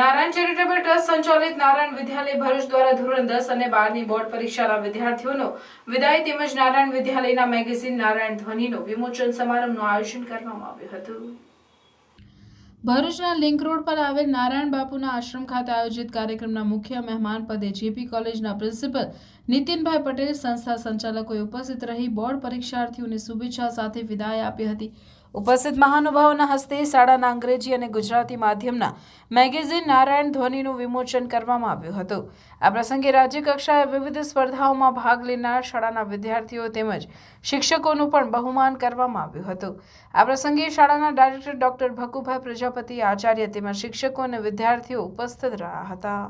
Narayan charitable trust સંચાલિત નારાયણ વિદ્યાલય ભરૂચ દ્વારા ધોરણ દસ અને બાર ની બોર્ડ પરીક્ષાના વિદ્યાર્થીઓનો વિદાય તેમજ નારાયણ વિદ્યાલયના મેગેઝીન નારાયણ ધ્વનિનો વિમોચન સમારંભનું આયોજન કરવામાં આવ્યું હતું ભરૂચના લિંક રોડ પર આવેલ નારાયણ બાપુના આશ્રમ ખાતે આયોજિત કાર્યક્રમના મુખ્ય મહેમાન પદે જેપી કોલેજના પ્રિન્સિપલ નીતિનભાઈ પટેલ સંસ્થા સંચાલકોએ ઉપસ્થિત રહી બોર્ડ પરીક્ષાર્થીઓને શુભેચ્છા સાથે વિદાય આપી હતી ઉપસ્થિત મહાનુભાવોના હસ્તે શાળાના અંગ્રેજી અને ગુજરાતી માધ્યમના મેગેઝિન નારાયણ ધ્વનિનું વિમોચન કરવામાં આવ્યું હતું આ પ્રસંગે રાજ્યકક્ષાએ વિવિધ સ્પર્ધાઓમાં ભાગ લેનાર શાળાના વિદ્યાર્થીઓ તેમજ શિક્ષકોનું પણ બહુમાન કરવામાં આવ્યું હતું આ પ્રસંગે શાળાના ડાયરેક્ટર ડોક્ટર ભકુભાઈ પ્રજાપતિ આચાર્ય તેમજ શિક્ષકો અને વિદ્યાર્થીઓ ઉપસ્થિત રહ્યા હતા